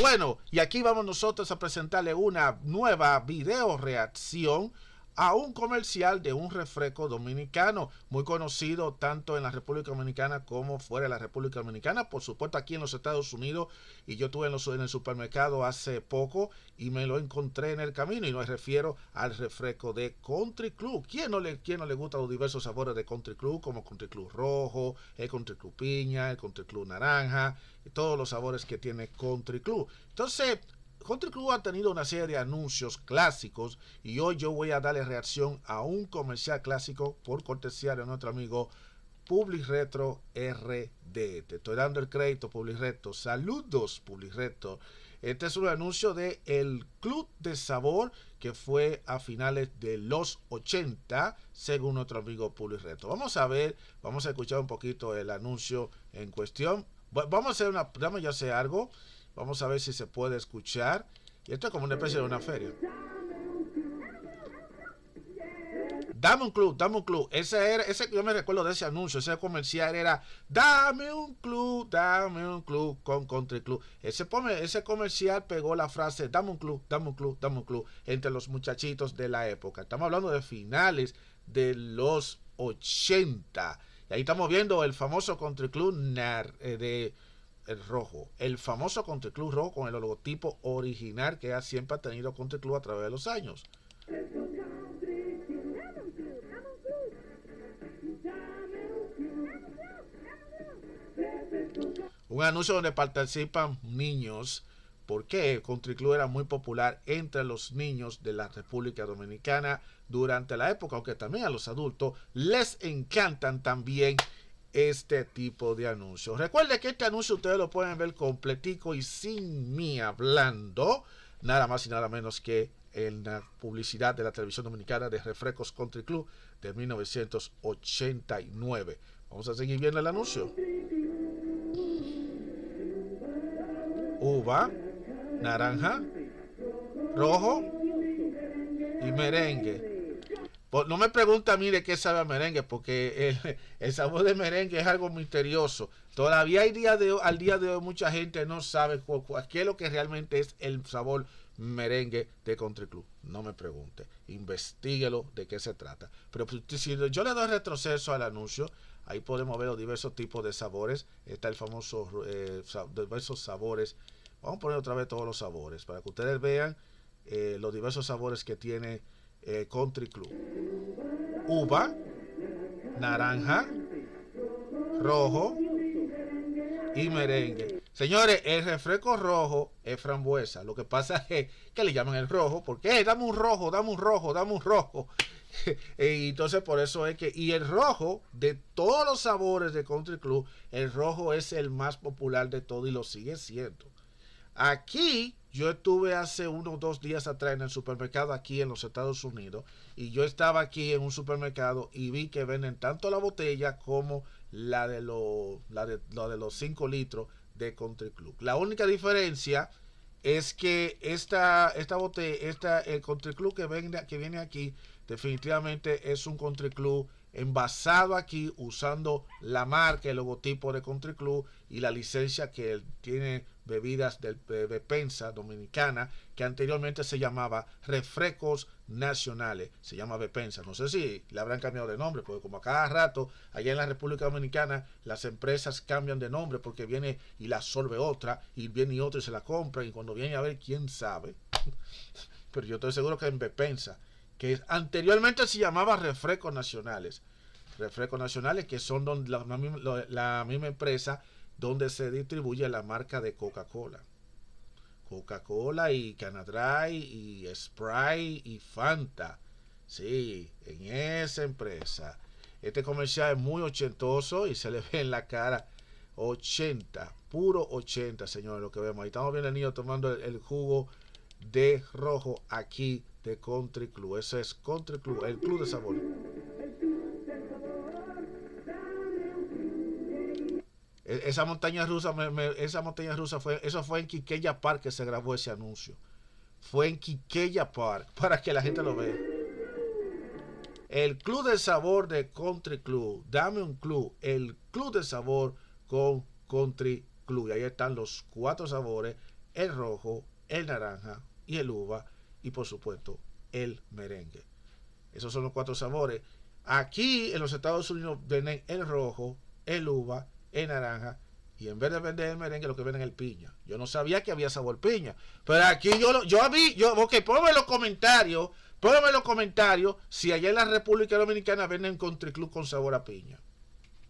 Bueno, y aquí vamos nosotros a presentarle una nueva video reacción a un comercial de un refresco dominicano, muy conocido tanto en la República Dominicana como fuera de la República Dominicana, por supuesto aquí en los Estados Unidos, y yo estuve en, en el supermercado hace poco y me lo encontré en el camino, y me refiero al refresco de Country Club. ¿Quién no le, quién le gusta los diversos sabores de Country Club, como Country Club rojo, el Country Club piña, el Country Club naranja, y todos los sabores que tiene Country Club? Entonces, Country Club ha tenido una serie de anuncios clásicos y hoy yo voy a darle reacción a un comercial clásico por cortesía de nuestro amigo Public Retro RD. Te estoy dando el crédito, Public Retro. Saludos, Public Retro. Este es un anuncio de El Club de Sabor que fue a finales de los 80, según nuestro amigo Public Retro. Vamos a ver, vamos a escuchar un poquito el anuncio en cuestión. Vamos a hacer una, vamos a hacer algo. Vamos a ver si se puede escuchar. Y esto es como una especie de una feria. Dame un club, dame un club. Ese era, ese yo me recuerdo de ese anuncio, ese comercial era Dame un club, dame un club con Country Club. Ese, ese comercial pegó la frase Dame un club, dame un club, dame un club entre los muchachitos de la época. Estamos hablando de finales de los 80. Y ahí estamos viendo el famoso Country Club eh, de el rojo, el famoso Country Club rojo con el logotipo original que ha siempre ha tenido Country Club a través de los años. Un anuncio donde participan niños, porque el Country Club era muy popular entre los niños de la República Dominicana durante la época, aunque también a los adultos les encantan también este tipo de anuncios. Recuerde que este anuncio ustedes lo pueden ver completico y sin mí hablando, nada más y nada menos que en la publicidad de la televisión dominicana de Refrescos Country Club de 1989. Vamos a seguir viendo el anuncio. Uva, naranja, rojo y merengue. Pues no me pregunte a mí de qué sabe merengue, porque eh, el, sabor de merengue es algo misterioso. Todavía hay día de, al día de hoy mucha gente no sabe cuál, qué es lo que realmente es el sabor merengue de Country Club. No me pregunte, investiguelo de qué se trata. Pero pues, si yo le doy retroceso al anuncio, ahí podemos ver los diversos tipos de sabores. Está el famoso, eh, diversos sabores. Vamos a poner otra vez todos los sabores para que ustedes vean eh, los diversos sabores que tiene eh, country Club. Uva, naranja, rojo y merengue. Señores, el refresco rojo es frambuesa. Lo que pasa es que le llaman el rojo porque eh, un rojo, dame un rojo, dame un rojo. Eh, y entonces por eso es que... Y el rojo, de todos los sabores de Country Club, el rojo es el más popular de todo y lo sigue siendo. Aquí yo estuve hace unos dos días atrás en el supermercado aquí en los Estados Unidos y yo estaba aquí en un supermercado y vi que venden tanto la botella como la de, de, los 5 litros de Country Club. La única diferencia es que esta, esta botella, esta, el Country Club que, vende, que viene aquí definitivamente es un Country Club envasado aquí usando la marca, el logotipo de Country Club y la licencia que tiene bebidas de, Bepensa Dominicana, que anteriormente se llamaba Refrescos Nacionales, se llama Bepensa. No sé si le habrán cambiado de nombre, porque como a cada rato, allá en la República Dominicana, las empresas cambian de nombre porque viene y la absorbe otra, y viene y otra y se la compra, y cuando viene a ver, quién sabe. Pero yo estoy seguro que en Bepensa que anteriormente se llamaba refresco Nacionales. Refrescos Nacionales, que son donde la, misma empresa donde se distribuye la marca de Coca-Cola. Coca-Cola y Canadry y Sprite y Fanta. Sí, en esa empresa. Este comercial es muy ochentoso y se le ve en la cara 80, puro 80, señores, lo que vemos. Ahí estamos viendo el niño tomando el jugo de rojo aquí de Country Club. Ese es Country Club, el Club de Sabor. E-, esa montaña rusa, esa montaña rusa fue, eso fue en Quiqueya Park que se grabó ese anuncio. Fue en Quiqueya Park, para que la gente lo vea. El Club de Sabor de Country Club. Dame un club. El Club de Sabor con Country Club. Y ahí están los cuatro sabores. El rojo, el naranja y el uva y por supuesto el merengue. Esos son los cuatro sabores. Aquí en los Estados Unidos venden el rojo, el uva, el naranja y en vez de vender el merengue lo que venden es el piña. Yo no sabía que había sabor piña, pero aquí yo yo vi, yo ok, póngame los comentarios, ponme los comentarios si allá en la República Dominicana venden country club con sabor a piña.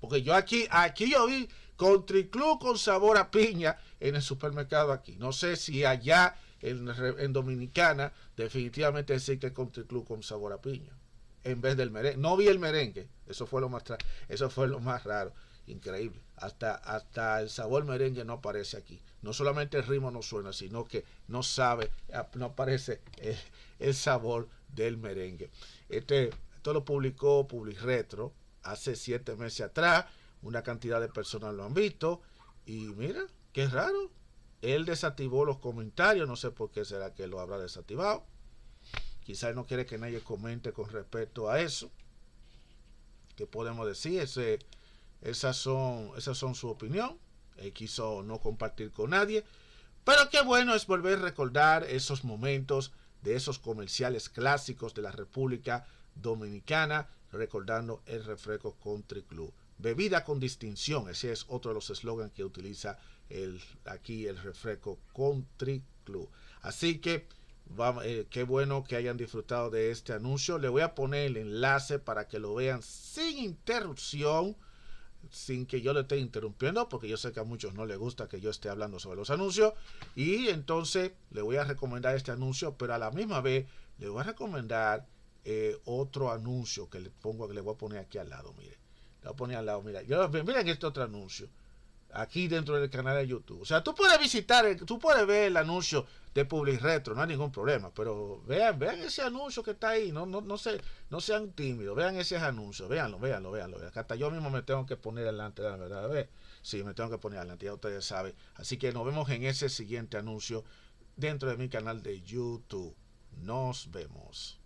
Porque yo aquí aquí yo vi country club con sabor a piña en el supermercado aquí. No sé si allá en, Dominicana, definitivamente existe el Country Club con sabor a piña. En vez del merengue. No vi el merengue. Eso fue lo más, eso fue lo más raro increíble. Hasta, hasta el sabor merengue no aparece aquí. No solamente el ritmo no suena, sino que no sabe, no aparece el, sabor del merengue. Este, esto lo publicó Public Retro hace siete meses atrás. Una cantidad de personas lo han visto. Y mira, qué raro él desactivó los comentarios, no sé por qué será que lo habrá desactivado. Quizás no quiere que nadie comente con respecto a eso. ¿Qué podemos decir? Ese, esas, son, esas son su opinión. Él quiso no compartir con nadie. Pero qué bueno es volver a recordar esos momentos de esos comerciales clásicos de la República Dominicana, recordando el refresco Country Club. Bebida con distinción, ese es otro de los eslogans que utiliza el, aquí el refresco Country Club. Así que eh, qué bueno que hayan disfrutado de este anuncio. Le voy a poner el enlace para que lo vean sin interrupción, sin que yo le esté interrumpiendo, porque yo sé que a muchos no les gusta que yo esté hablando sobre los anuncios. Y entonces le voy a recomendar este anuncio, pero a la misma vez le voy a recomendar eh, otro anuncio que le pongo, que le voy a poner aquí al lado, mire lo ponía al lado. Mira, miren este otro anuncio. Aquí dentro del canal de YouTube. O sea, tú puedes visitar, tú puedes ver el anuncio de Public Retro, no hay ningún problema. Pero vean, vean ese anuncio que está ahí. No, no, no, no sean tímidos. Vean ese anuncio. veanlo véanlo, veanlo Acá Hasta yo mismo me tengo que poner adelante. la verdad. Ve, sí, me tengo que poner adelante. ya ustedes saben. Así que nos vemos en ese siguiente anuncio dentro de mi canal de YouTube. Nos vemos.